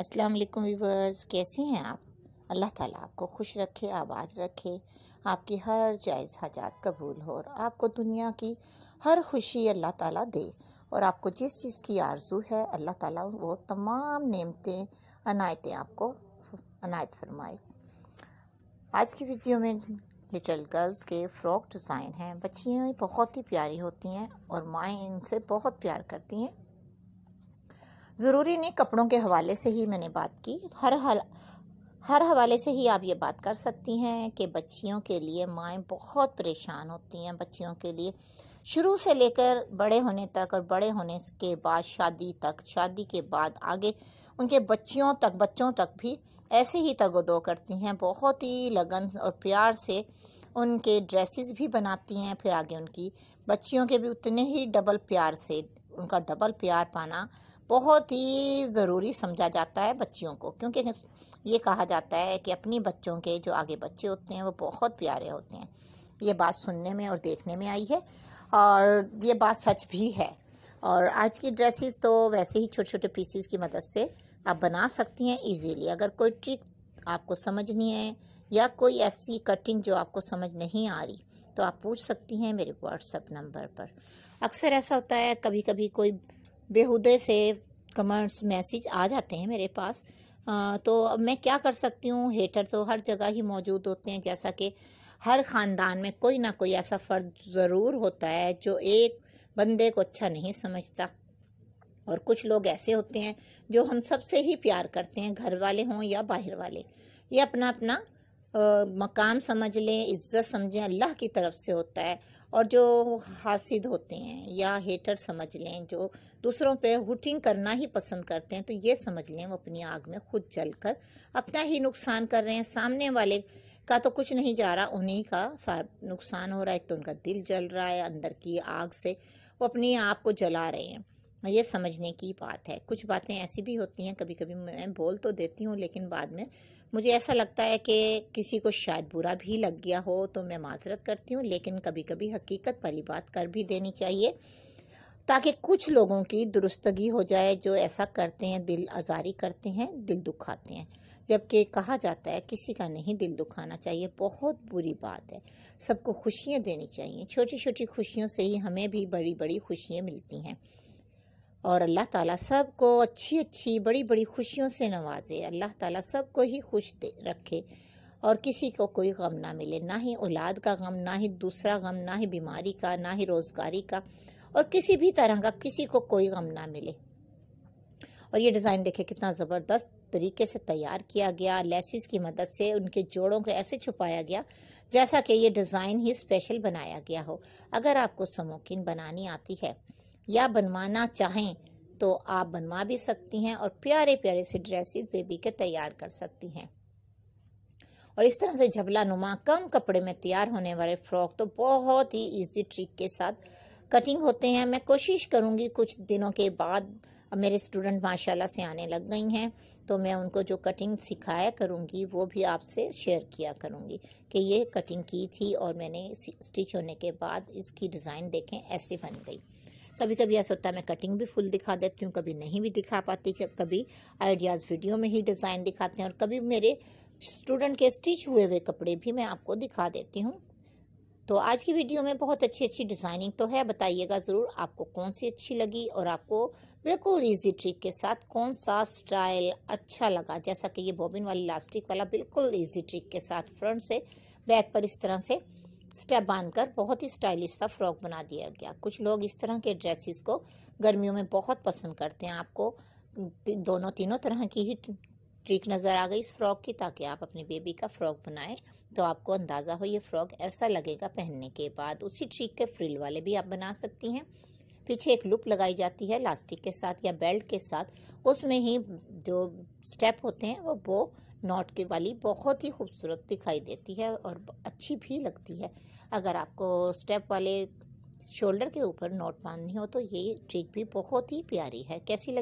अस्सलाम वालेकुम व्यूवर्स कैसे हैं आप अल्लाह ताला आपको खुश रखे आबाद रखे आपकी हर जायज़ हाजात कबूल हो और आपको दुनिया की हर खुशी अल्लाह ताला दे और आपको जिस चीज़ की आरजू है अल्लाह ताला वो तमाम नेमतें अनायतें आपको अनायत फरमाए आज की वीडियो में लिटिल गर्ल्स के फ़्रॉक डिज़ाइन हैं बच्चियाँ बहुत ही प्यारी होती हैं और माएँ इनसे बहुत प्यार करती हैं ज़रूरी नहीं कपड़ों के हवाले से ही मैंने बात की हर हल हर हवाले से ही आप ये बात कर सकती हैं कि बच्चियों के लिए माएँ बहुत परेशान होती हैं बच्चियों के लिए शुरू से लेकर बड़े होने तक और बड़े होने के बाद शादी तक शादी के बाद आगे उनके बच्चियों तक बच्चों तक भी ऐसे ही तगोदो करती हैं बहुत ही लगन और प्यार से उनके ड्रेसेस भी बनाती हैं फिर आगे उनकी बच्चियों के भी उतने ही डबल प्यार से उनका डबल प्यार पाना बहुत ही ज़रूरी समझा जाता है बच्चियों को क्योंकि ये कहा जाता है कि अपनी बच्चों के जो आगे बच्चे होते हैं वो बहुत प्यारे होते हैं ये बात सुनने में और देखने में आई है और ये बात सच भी है और आज की ड्रेसेस तो वैसे ही छोटे छोटे पीसीस की मदद से आप बना सकती हैं इजीली अगर कोई ट्रिक आपको समझनी है या कोई ऐसी कटिंग जो आपको समझ नहीं आ रही तो आप पूछ सकती हैं मेरे व्हाट्सएप नंबर पर अक्सर ऐसा होता है कभी कभी कोई बेहुदे से कमेंट्स मैसेज आ जाते हैं मेरे पास आ, तो अब मैं क्या कर सकती हूँ हेटर तो हर जगह ही मौजूद होते हैं जैसा कि हर ख़ानदान में कोई ना कोई ऐसा फ़र्द ज़रूर होता है जो एक बंदे को अच्छा नहीं समझता और कुछ लोग ऐसे होते हैं जो हम सबसे ही प्यार करते हैं घर वाले हों या बाहर वाले ये अपना अपना आ, मकाम समझ लें इज़्ज़त समझें अल्लाह की तरफ से होता है और जो हासिद होते हैं या हेटर समझ लें जो दूसरों पे हुटिंग करना ही पसंद करते हैं तो ये समझ लें वो अपनी आग में खुद जलकर अपना ही नुकसान कर रहे हैं सामने वाले का तो कुछ नहीं जा रहा उन्हीं का नुकसान हो रहा है तो उनका दिल जल रहा है अंदर की आग से वो अपनी आप को जला रहे हैं ये समझने की बात है कुछ बातें ऐसी भी होती हैं कभी कभी मैं बोल तो देती हूँ लेकिन बाद में मुझे ऐसा लगता है कि किसी को शायद बुरा भी लग गया हो तो मैं माजरत करती हूँ लेकिन कभी कभी हकीकत परी बात कर भी देनी चाहिए ताकि कुछ लोगों की दुरुस्तगी हो जाए जो ऐसा करते हैं दिल आज़ारी करते हैं दिल दुखाते हैं जबकि कहा जाता है किसी का नहीं दिल दुखाना चाहिए बहुत बुरी बात है सबको खुशियाँ देनी चाहिए छोटी छोटी खुशियों से ही हमें भी बड़ी बड़ी खुशियाँ मिलती हैं और अल्लाह ताला सब को अच्छी अच्छी बड़ी बड़ी खुशियों से नवाजे अल्लाह ताला सब को ही खुश दे रखे और किसी को कोई गम ना मिले ना ही औलाद का गम ना ही दूसरा गम ना ही बीमारी का ना ही रोज़गारी का और किसी भी तरह का किसी को कोई गम ना मिले और ये डिज़ाइन देखे कितना ज़बरदस्त तरीके से तैयार किया गया लेसिस की मदद से उनके जोड़ों को ऐसे छुपाया गया जैसा कि ये डिज़ाइन ही स्पेशल बनाया गया हो अगर आपको समोकिन बनानी आती है या बनवाना चाहें तो आप बनवा भी सकती हैं और प्यारे प्यारे से ड्रेसेस बेबी के तैयार कर सकती हैं और इस तरह से झबला नुमा कम कपड़े में तैयार होने वाले फ्रॉक तो बहुत ही इजी ट्रिक के साथ कटिंग होते हैं मैं कोशिश करूँगी कुछ दिनों के बाद अब मेरे स्टूडेंट माशाल्लाह से आने लग गई हैं तो मैं उनको जो कटिंग सिखाया करूँगी वो भी आपसे शेयर किया करूँगी कि ये कटिंग की थी और मैंने स्टिच होने के बाद इसकी डिज़ाइन देखें ऐसे बन गई कभी कभी ऐसा होता है मैं कटिंग भी फुल दिखा देती हूँ कभी नहीं भी दिखा पाती कभी आइडियाज़ वीडियो में ही डिज़ाइन दिखाते हैं और कभी मेरे स्टूडेंट के स्टिच हुए हुए कपड़े भी मैं आपको दिखा देती हूँ तो आज की वीडियो में बहुत अच्छी अच्छी डिज़ाइनिंग तो है बताइएगा ज़रूर आपको कौन सी अच्छी लगी और आपको बिल्कुल इजी ट्रिक के साथ कौन सा स्टाइल अच्छा लगा जैसा कि ये बॉबिन वाली लास्टिक वाला बिल्कुल इजी ट्रिक के साथ फ्रंट से बैक पर इस तरह से स्टेप बांधकर बहुत ही स्टाइलिश सा फ्रॉक बना दिया गया कुछ लोग इस तरह के ड्रेसेस को गर्मियों में बहुत पसंद करते हैं आपको दोनों तीनों तरह की ही ट्रिक नज़र आ गई इस फ्रॉक की ताकि आप अपनी बेबी का फ्रॉक बनाएं तो आपको अंदाज़ा हो ये फ्रॉक ऐसा लगेगा पहनने के बाद उसी ट्रिक के फ्रिल वाले भी आप बना सकती हैं पीछे एक लुप लगाई जाती है लास्टिक के साथ या बेल्ट के साथ उसमें ही जो स्टेप होते हैं वो बो नॉट के वाली बहुत ही खूबसूरत दिखाई देती है और अच्छी भी लगती है अगर आपको स्टेप वाले शोल्डर के ऊपर नोट बांधनी हो तो ये ट्रिक भी बहुत ही प्यारी है कैसी लगी